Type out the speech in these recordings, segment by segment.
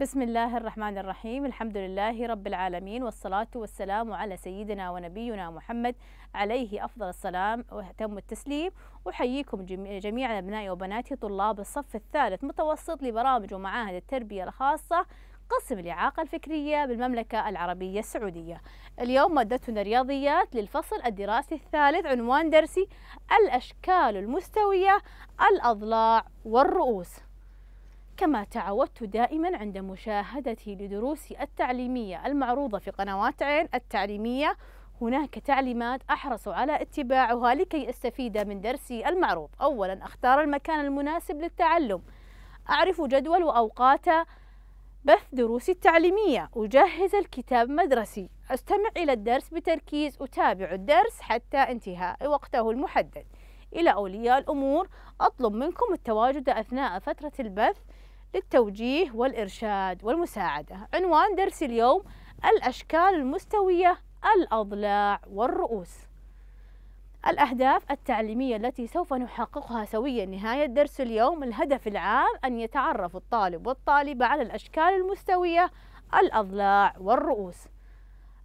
بسم الله الرحمن الرحيم الحمد لله رب العالمين والصلاة والسلام على سيدنا ونبينا محمد عليه أفضل السلام وتم التسليم أحييكم جميعا أبنائي وبناتي طلاب الصف الثالث متوسط لبرامج ومعاهد التربية الخاصة قسم الإعاقة الفكرية بالمملكة العربية السعودية اليوم مادتنا رياضيات للفصل الدراسي الثالث عنوان درسي الأشكال المستوية الأضلاع والرؤوس كما تعودت دائما عند مشاهدتي لدروسي التعليمية المعروضة في قنوات عين التعليمية هناك تعليمات أحرص على اتباعها لكي أستفيد من درسي المعروض أولا أختار المكان المناسب للتعلم أعرف جدول وأوقات بث دروسي التعليمية أجهز الكتاب مدرسي أستمع إلى الدرس بتركيز أتابع الدرس حتى انتهاء وقته المحدد إلى أولياء الأمور أطلب منكم التواجد أثناء فترة البث للتوجيه والإرشاد والمساعدة عنوان درس اليوم الأشكال المستوية الأضلاع والرؤوس الأهداف التعليمية التي سوف نحققها سويا نهاية درس اليوم الهدف العام أن يتعرف الطالب والطالبة على الأشكال المستوية الأضلاع والرؤوس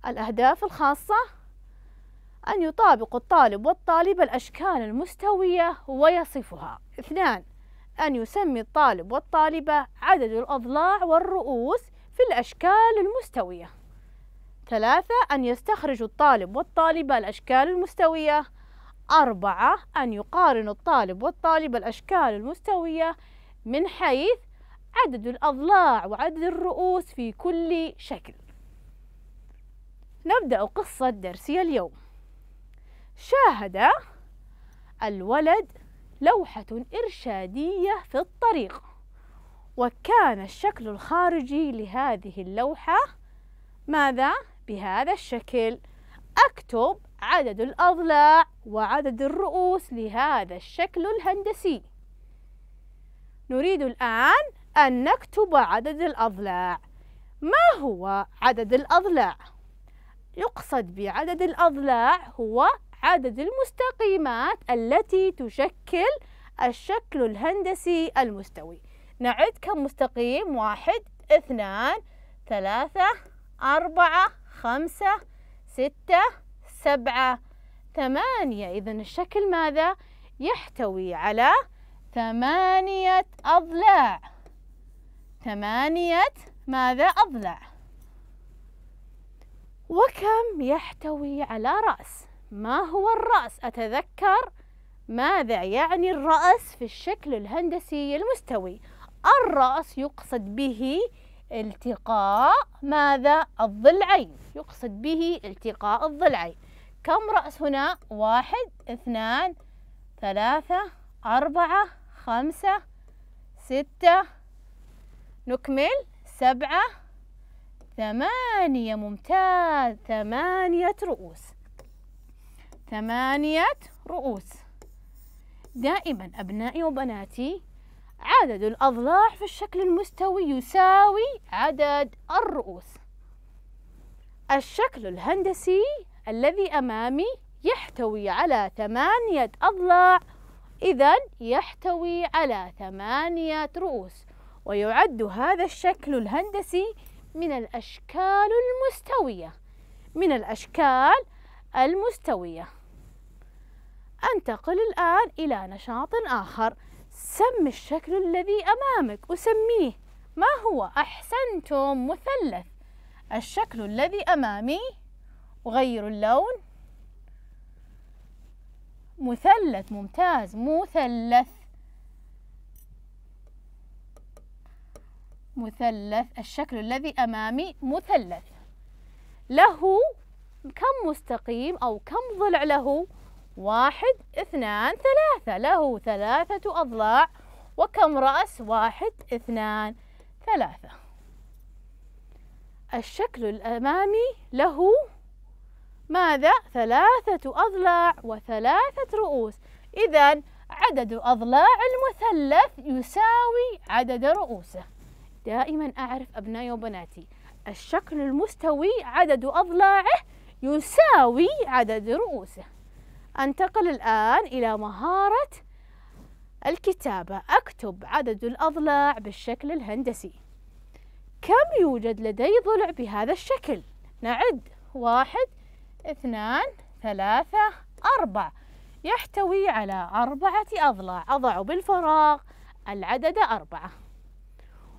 الأهداف الخاصة أن يطابق الطالب والطالبة الأشكال المستوية ويصفها اثنان أن يسمي الطالب والطالبة عدد الأضلاع والرؤوس في الأشكال المستوية ثلاثة أن يستخرج الطالب والطالبة الأشكال المستوية أربعة أن يقارن الطالب والطالبة الأشكال المستوية من حيث عدد الأضلاع وعدد الرؤوس في كل شكل نبدأ قصة درسي اليوم شاهد الولد لوحة إرشادية في الطريق وكان الشكل الخارجي لهذه اللوحة ماذا؟ بهذا الشكل أكتب عدد الأضلاع وعدد الرؤوس لهذا الشكل الهندسي نريد الآن أن نكتب عدد الأضلاع ما هو عدد الأضلاع؟ يقصد بعدد الأضلاع هو عدد المستقيمات التي تشكل الشكل الهندسي المستوي نعد كم مستقيم واحد اثنان ثلاثة أربعة خمسة ستة سبعة ثمانية إذا الشكل ماذا؟ يحتوي على ثمانية أضلاع ثمانية ماذا أضلاع وكم يحتوي على رأس ما هو الرأس؟ أتذكر ماذا يعني الرأس في الشكل الهندسي المستوي؟ الرأس يقصد به التقاء ماذا؟ الضلعين يقصد به التقاء الضلعين كم رأس هنا؟ واحد اثنان ثلاثة أربعة خمسة ستة نكمل سبعة ثمانية ممتاز ثمانية رؤوس ثمانية رؤوس دائما أبنائي وبناتي عدد الأضلاع في الشكل المستوي يساوي عدد الرؤوس الشكل الهندسي الذي أمامي يحتوي على ثمانية أضلاع إذا يحتوي على ثمانية رؤوس ويعد هذا الشكل الهندسي من الأشكال المستوية من الأشكال المستوية أنتقل الآن إلى نشاط آخر سم الشكل الذي أمامك وسميه ما هو أحسنتم مثلث الشكل الذي أمامي وغير اللون مثلث ممتاز مثلث مثلث الشكل الذي أمامي مثلث له كم مستقيم أو كم ضلع له واحد اثنان ثلاثة له ثلاثة أضلاع وكم رأس واحد اثنان ثلاثة الشكل الأمامي له ماذا ثلاثة أضلاع وثلاثة رؤوس إذا عدد أضلاع المثلث يساوي عدد رؤوسه دائما أعرف أبنائي وبناتي الشكل المستوي عدد أضلاعه يساوي عدد رؤوسه أنتقل الآن إلى مهارة الكتابة أكتب عدد الأضلاع بالشكل الهندسي كم يوجد لدي ضلع بهذا الشكل؟ نعد واحد اثنان ثلاثة أربع يحتوي على أربعة أضلاع أضع بالفراغ العدد أربعة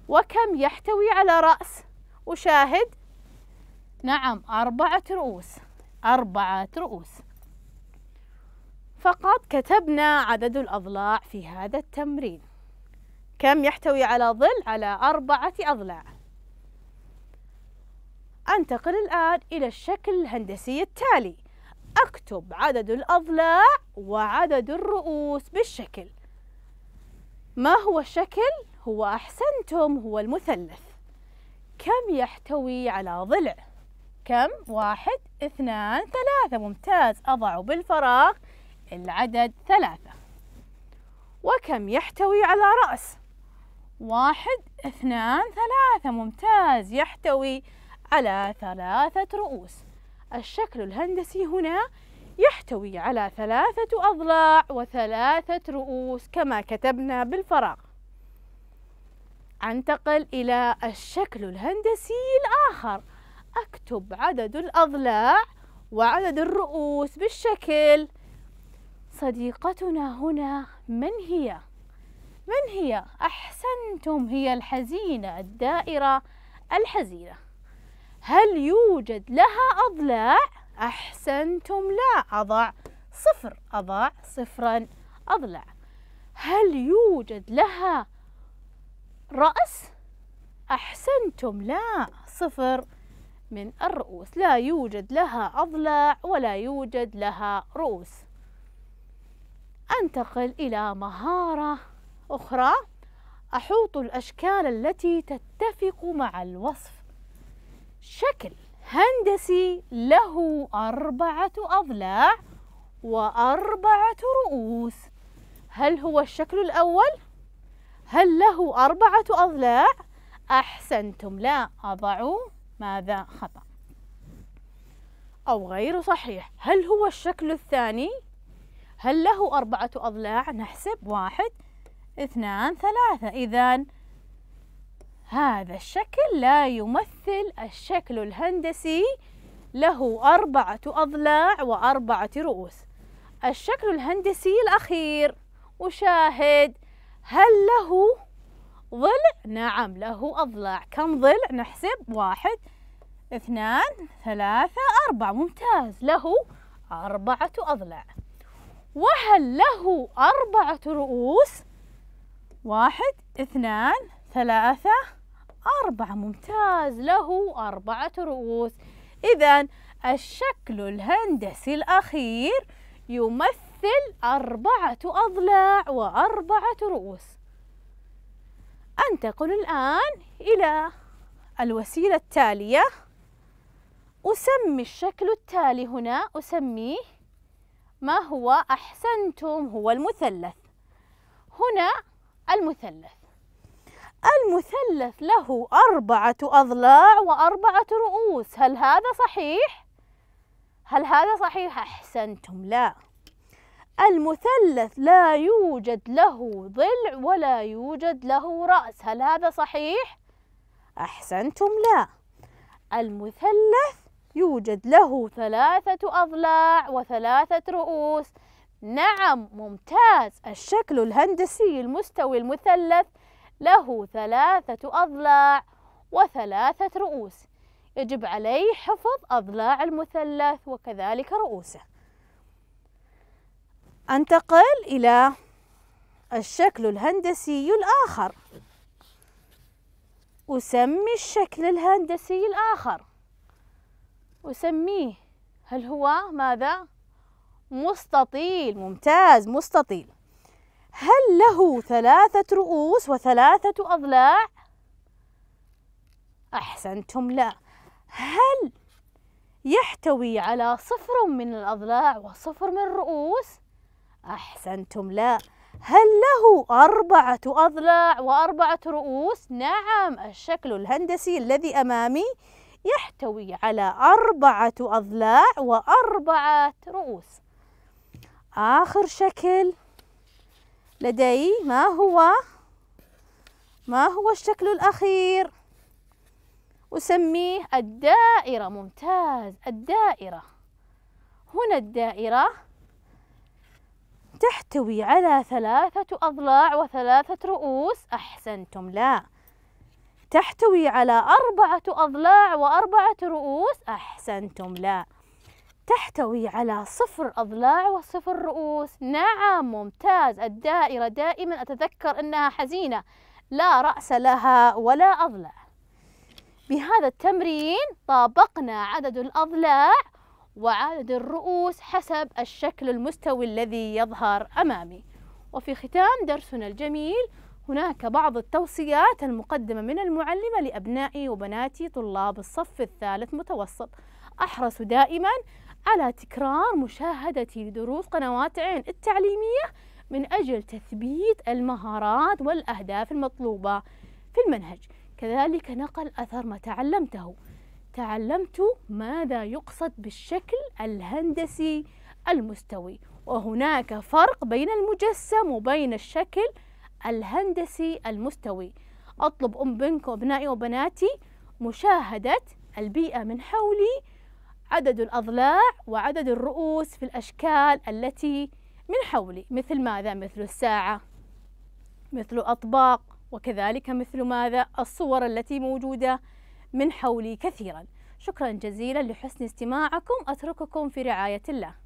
وكم يحتوي على رأس؟ أشاهد نعم أربعة رؤوس أربعة رؤوس فقط كتبنا عدد الأضلاع في هذا التمرين كم يحتوي على ظل على أربعة أضلاع أنتقل الآن إلى الشكل الهندسي التالي أكتب عدد الأضلاع وعدد الرؤوس بالشكل ما هو الشكل؟ هو أحسنتم هو المثلث كم يحتوي على ظلع؟ كم؟ واحد اثنان ثلاثة ممتاز أضع بالفراغ العدد ثلاثة وكم يحتوي على رأس؟ واحد اثنان ثلاثة ممتاز يحتوي على ثلاثة رؤوس الشكل الهندسي هنا يحتوي على ثلاثة أضلاع وثلاثة رؤوس كما كتبنا بالفراغ أنتقل إلى الشكل الهندسي الآخر أكتب عدد الأضلاع وعدد الرؤوس بالشكل صديقتنا هنا من هي؟ من هي؟ أحسنتم هي الحزينة الدائرة الحزينة هل يوجد لها أضلاع؟ أحسنتم لا أضع صفر أضع صفرا أضلع هل يوجد لها رأس؟ أحسنتم لا صفر من الرؤوس لا يوجد لها أضلاع ولا يوجد لها رؤوس أنتقل إلى مهارة أخرى أحوط الأشكال التي تتفق مع الوصف شكل هندسي له أربعة أضلاع وأربعة رؤوس هل هو الشكل الأول؟ هل له أربعة أضلاع؟ أحسنتم لا أضع ماذا خطأ أو غير صحيح هل هو الشكل الثاني؟ هل له أربعة أضلاع؟ نحسب واحد اثنان ثلاثة إذا هذا الشكل لا يمثل الشكل الهندسي له أربعة أضلاع وأربعة رؤوس الشكل الهندسي الأخير أشاهد هل له ضلع نعم له أضلاع كم ضلع نحسب واحد اثنان ثلاثة أربعة ممتاز له أربعة أضلاع وهل له أربعة رؤوس واحد اثنان ثلاثة أربعة ممتاز له أربعة رؤوس إذا الشكل الهندسي الأخير يمثل أربعة أضلاع وأربعة رؤوس أنتقل الآن إلى الوسيلة التالية أسمي الشكل التالي هنا أسميه ما هو أحسنتم هو المثلث هنا المثلث المثلث له أربعة أضلاع وأربعة رؤوس هل هذا صحيح؟ هل هذا صحيح؟ أحسنتم لا المثلث لا يوجد له ضلع ولا يوجد له رأس هل هذا صحيح؟ أحسنتم لا المثلث يوجد له ثلاثة أضلاع وثلاثة رؤوس نعم ممتاز الشكل الهندسي المستوي المثلث له ثلاثة أضلاع وثلاثة رؤوس يجب عليه حفظ أضلاع المثلث وكذلك رؤوسه أنتقل إلى الشكل الهندسي الآخر أسمي الشكل الهندسي الآخر أسميه هل هو ماذا؟ مستطيل ممتاز مستطيل هل له ثلاثة رؤوس وثلاثة أضلاع؟ أحسنتم لا هل يحتوي على صفر من الأضلاع وصفر من الرؤوس؟ أحسنتم لا هل له أربعة أضلاع وأربعة رؤوس؟ نعم الشكل الهندسي الذي أمامي يحتوي على أربعة أضلاع وأربعة رؤوس آخر شكل لدي ما هو؟ ما هو الشكل الأخير؟ أسميه الدائرة ممتاز الدائرة هنا الدائرة تحتوي على ثلاثة أضلاع وثلاثة رؤوس أحسنتم لا تحتوي على أربعة أضلاع وأربعة رؤوس أحسنتم لا تحتوي على صفر أضلاع وصفر رؤوس نعم ممتاز الدائرة دائما أتذكر أنها حزينة لا رأس لها ولا أضلع بهذا التمرين طابقنا عدد الأضلاع وعدد الرؤوس حسب الشكل المستوي الذي يظهر أمامي وفي ختام درسنا الجميل هناك بعض التوصيات المقدمة من المعلمة لأبنائي وبناتي طلاب الصف الثالث متوسط أحرص دائما على تكرار مشاهدتي لدروس قنوات عين التعليمية من أجل تثبيت المهارات والأهداف المطلوبة في المنهج كذلك نقل أثر ما تعلمته تعلمت ماذا يقصد بالشكل الهندسي المستوي وهناك فرق بين المجسم وبين الشكل الهندسي المستوي أطلب أم بنك وابنائي وبناتي مشاهدة البيئة من حولي عدد الأضلاع وعدد الرؤوس في الأشكال التي من حولي مثل ماذا؟ مثل الساعة مثل أطباق وكذلك مثل ماذا؟ الصور التي موجودة من حولي كثيرا شكرا جزيلا لحسن استماعكم أترككم في رعاية الله